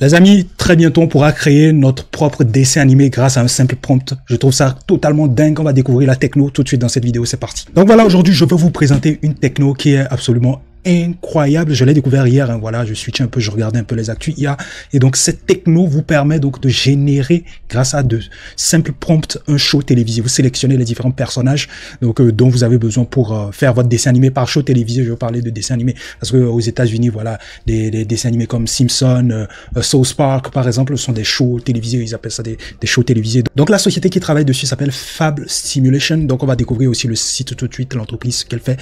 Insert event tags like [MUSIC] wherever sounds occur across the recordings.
Les amis, très bientôt, on pourra créer notre propre dessin animé grâce à un simple prompt. Je trouve ça totalement dingue. On va découvrir la techno tout de suite dans cette vidéo. C'est parti. Donc voilà, aujourd'hui, je veux vous présenter une techno qui est absolument incroyable. Je l'ai découvert hier. Hein, voilà, je suis un peu, je regardais un peu les actus. a Et donc, cette techno vous permet donc de générer, grâce à de simples prompts, un show télévisé. Vous sélectionnez les différents personnages donc euh, dont vous avez besoin pour euh, faire votre dessin animé par show télévisé. Je vais parler de dessin animé parce que aux États-Unis, voilà, des, dessins animés comme Simpson, euh, South Park, par exemple, sont des shows télévisés. Ils appellent ça des, shows télévisés. Donc, la société qui travaille dessus s'appelle Fab Simulation. Donc, on va découvrir aussi le site tout de suite, l'entreprise qu'elle fait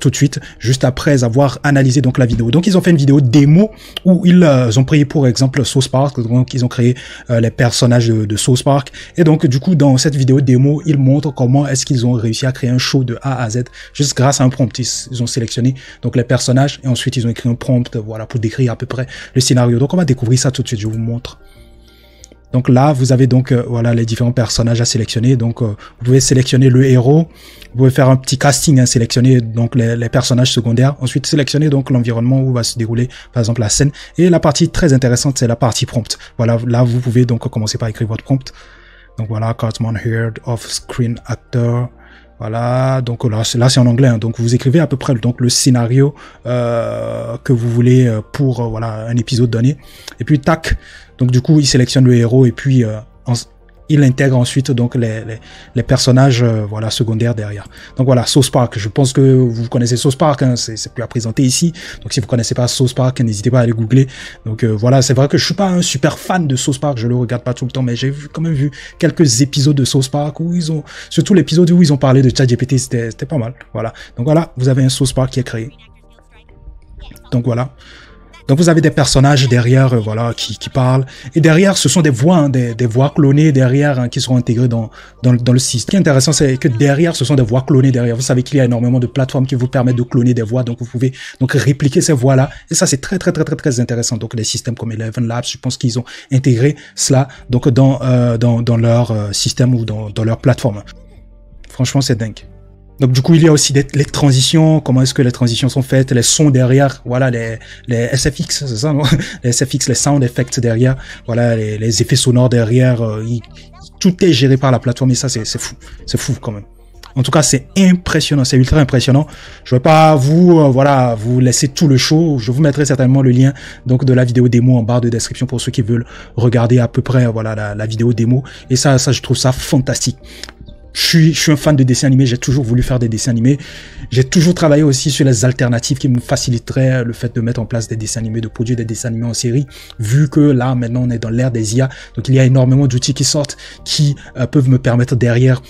tout de suite, juste après avoir analyser donc la vidéo. Donc ils ont fait une vidéo démo où ils euh, ont pris pour exemple Sauce Park, donc ils ont créé euh, les personnages de, de Park. Et donc du coup dans cette vidéo démo, ils montrent comment est-ce qu'ils ont réussi à créer un show de A à Z juste grâce à un prompt. ils ont sélectionné donc les personnages et ensuite ils ont écrit un prompt voilà pour décrire à peu près le scénario. Donc on va découvrir ça tout de suite, je vous montre. Donc là, vous avez donc euh, voilà les différents personnages à sélectionner. Donc euh, vous pouvez sélectionner le héros, vous pouvez faire un petit casting, hein, sélectionner donc les, personnages secondaires, ensuite sélectionner donc l'environnement où va se dérouler par exemple la scène. Et la partie très intéressante, c'est la partie prompt. Voilà, là vous pouvez donc commencer par écrire votre prompt. Donc voilà, Cartman Heard of Screen Actor. Voilà, donc là, c'est en anglais. Hein. donc vous écrivez à peu près donc, le scénario euh, que vous voulez euh, pour euh, voilà, un épisode donné. Et puis tac, donc du coup il sélectionne le héros et puis en, il intègre ensuite donc les, personnages euh, voilà secondaires derrière. Donc voilà, Sauce Park, je pense que vous connaissez Sauce Park, hein, c'est plus à présenter ici. Donc si vous connaissez pas Sauce Park, n'hésitez pas à aller googler. Donc euh, voilà, c'est vrai que je suis pas un super fan de Sauce Park, je le regarde pas tout le temps, mais j'ai quand même vu quelques épisodes de Sauce Park où ils ont, surtout l'épisode où ils ont parlé de ChatGPT, c'était pas mal. Voilà. Donc voilà, vous avez un Sauce Park qui est créé. Donc voilà. Donc vous avez des personnages derrière, euh, voilà, qui, parlent. Et derrière, ce sont des voix, hein, des, voix clonées derrière hein, qui sont intégrées dans, dans, le système. Ce qui est intéressant, c'est que derrière, ce sont des voix clonées derrière. Vous savez qu'il y a énormément de plateformes qui vous permettent de cloner des voix, donc vous pouvez donc répliquer ces voix-là. Et ça, c'est très, très, très, très, très intéressant. Donc les systèmes comme Eleven Labs, je pense qu'ils ont intégré cela donc dans, euh, dans, leur euh, système ou dans leur plateforme. Franchement, c'est dingue. Donc du coup, il y a aussi les transitions, comment est-ce que les transitions sont faites, les sons derrière, voilà, les, les SFX, c'est ça, non [LAUGHS] Les SFX, les sound effects derrière, voilà, les, effets sonores derrière, euh, tout est géré par la plateforme et ça, c'est fou, c'est fou quand même. En tout cas, c'est impressionnant, c'est ultra impressionnant. Je vais pas vous, euh, voilà, vous laisser tout le show. Je vous mettrai certainement le lien donc de la vidéo démo en barre de description pour ceux qui veulent regarder à peu près, voilà, la, la vidéo démo. Et ça, ça, je trouve ça fantastique. Je suis, un fan de dessins animés, j'ai toujours voulu faire des dessins animés. J'ai toujours travaillé aussi sur les alternatives qui me faciliteraient le fait de mettre en place des dessins animés, de produire des dessins animés en série, vu que là, maintenant, on est dans l'ère des IA. Donc, il y a énormément d'outils qui sortent qui euh, peuvent me permettre derrière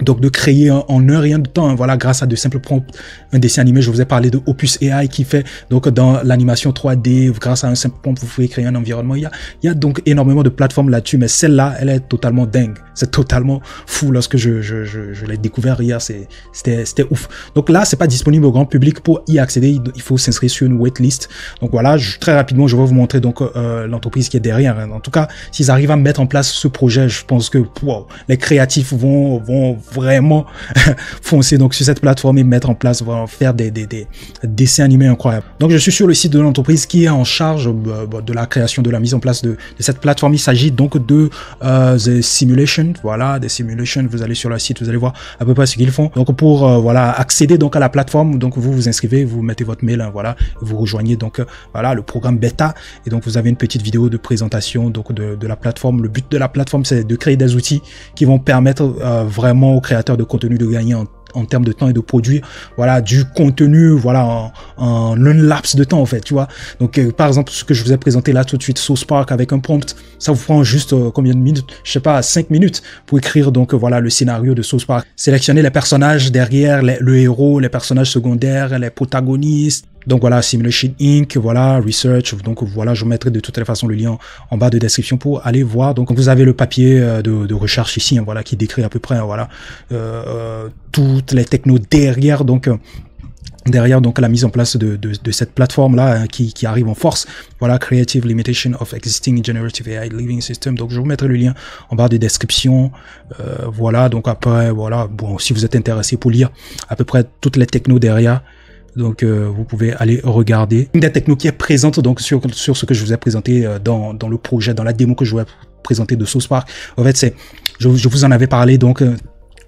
donc de créer en, un rien de temps, hein, voilà, grâce à de simples prompts, un dessin animé, je vous ai parlé de Opus AI qui fait, donc dans l'animation 3D, grâce à un simple prompt, vous pouvez créer un environnement. Il y a, il y donc énormément de plateformes là-dessus, mais celle-là, elle est totalement dingue. C'est totalement fou lorsque je, je, l'ai découvert hier, c'était ouf. Donc là, c'est pas disponible au grand public pour y accéder, il, faut s'inscrire sur une waitlist. Donc voilà, très rapidement, je vais vous montrer donc euh, l'entreprise qui est derrière. En tout cas, s'ils arrivent à mettre en place ce projet, je pense que wow, les créatifs vont, vont vraiment [LAUGHS] foncer donc sur cette plateforme et mettre en place, faire des, dessins animés incroyables. Donc je suis sur le site de l'entreprise qui est en charge euh, bah, de la création, de la mise en place de, cette plateforme. Il s'agit donc de euh, The Simulation, voilà, des simulations. Vous allez sur le site, vous allez voir à peu près ce qu'ils font. Donc pour euh, voilà accéder donc à la plateforme, donc vous vous inscrivez, vous mettez votre mail, hein, voilà, vous rejoignez donc voilà le programme bêta et donc vous avez une petite vidéo de présentation donc de la plateforme. Le but de la plateforme c'est de créer des outils qui vont permettre vraiment créateurs de contenu de gagner en, termes de temps et de produits voilà du contenu voilà en, un laps de temps en fait tu vois donc euh, par exemple ce que je vous ai présenté là tout de suite Source Park avec un prompt ça vous prend juste euh, combien de minutes je sais pas 5 minutes pour écrire donc euh, voilà le scénario de sauce Park sélectionner les personnages derrière le héros les personnages secondaires les protagonistes donc voilà, Simulation Inc, voilà, Research. Donc voilà, je vous mettrai de toutes les façons le lien en bas de description pour aller voir. Donc vous avez le papier euh, de, recherche ici, hein, voilà, qui décrit à peu près, hein, voilà, euh, euh, toutes les technos derrière. Donc derrière donc la mise en place de, cette plateforme là hein, qui, arrive en force voilà creative limitation of existing generative AI living system donc je vous mettrai le lien en bas de description voilà donc après voilà bon si vous êtes intéressé pour lire à peu près toutes les technos derrière donc euh, vous pouvez aller regarder une techno qui est présente donc sur, sur ce que je vous ai présenté euh, dans, dans le projet, dans la démo que je vous ai présenté de Source Park. En fait, c'est je, vous en avais parlé donc euh,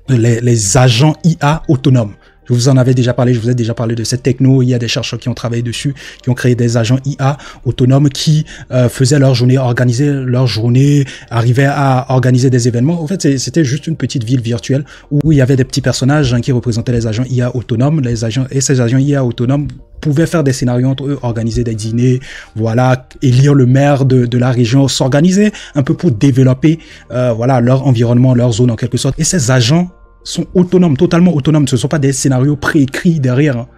les agents IA autonomes. Je vous en avais déjà parlé, je vous ai déjà parlé de cette techno. Il y a des chercheurs qui ont travaillé dessus, qui ont créé des agents IA autonomes qui euh, faisaient leur journée, organisaient leur journée, arrivaient à organiser des événements. En fait, c'était juste une petite ville virtuelle où il y avait des petits personnages hein, qui représentaient les agents IA autonomes. Les agents, et ces agents IA autonomes pouvaient faire des scénarios entre eux, organiser des dîners, voilà, élire le maire de, la région, s'organiser un peu pour développer euh, voilà leur environnement, leur zone en quelque sorte. Et ces agents sont autonomes, totalement autonomes. Ce ne sont pas des scénarios préécrits derrière. Hein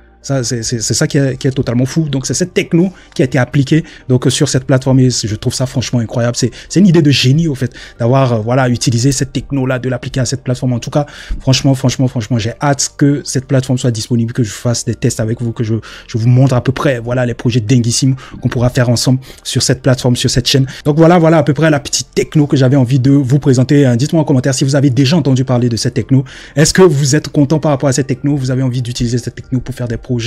c'est ça qui est, totalement fou. Donc, c'est cette techno qui a été appliquée donc, sur cette plateforme et je trouve ça franchement incroyable. C'est une idée de génie, au fait, d'avoir euh, voilà, utilisé cette techno-là, de l'appliquer à cette plateforme. En tout cas, franchement, franchement, franchement, j'ai hâte que cette plateforme soit disponible, que je fasse des tests avec vous, que je, vous montre à peu près voilà, les projets dinguissimes qu'on pourra faire ensemble sur cette plateforme, sur cette chaîne. Donc, voilà, voilà à peu près la petite techno que j'avais envie de vous présenter. Euh, dites-moi en commentaire si vous avez déjà entendu parler de cette techno. Est-ce que vous êtes content par rapport à cette techno Vous avez envie d'utiliser cette techno pour faire des projets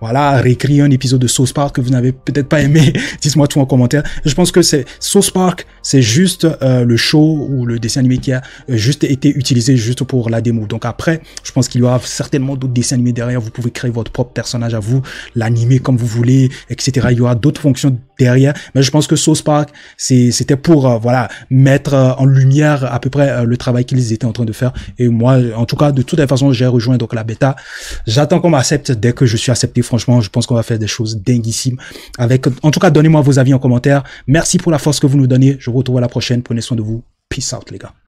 voilà, réécrire un épisode de Sauce Park que vous n'avez peut-être pas aimé. [LAUGHS] Dites-moi tout en commentaire. Je pense que c'est Sauce Park, c'est juste euh, le show ou le dessin animé qui a euh, juste été utilisé juste pour la démo. Donc après, je pense qu'il y aura certainement d'autres dessins animés derrière. Vous pouvez créer votre propre personnage à vous, l'animer comme vous voulez, etc. Il y aura d'autres fonctions derrière. Mais je pense que Sauce Park, c'était pour euh, voilà mettre en lumière à peu près le travail qu'ils étaient en train de faire. Et moi, en tout cas, de toute façon, j'ai rejoint donc la bêta. J'attends qu'on m'accepte dès que que je suis accepté. Franchement, je pense qu'on va faire des choses dinguissimes. Avec, en tout cas, donnez-moi vos avis en commentaire. Merci pour la force que vous nous donnez. Je vous retrouve à la prochaine. Prenez soin de vous. Peace out, les gars.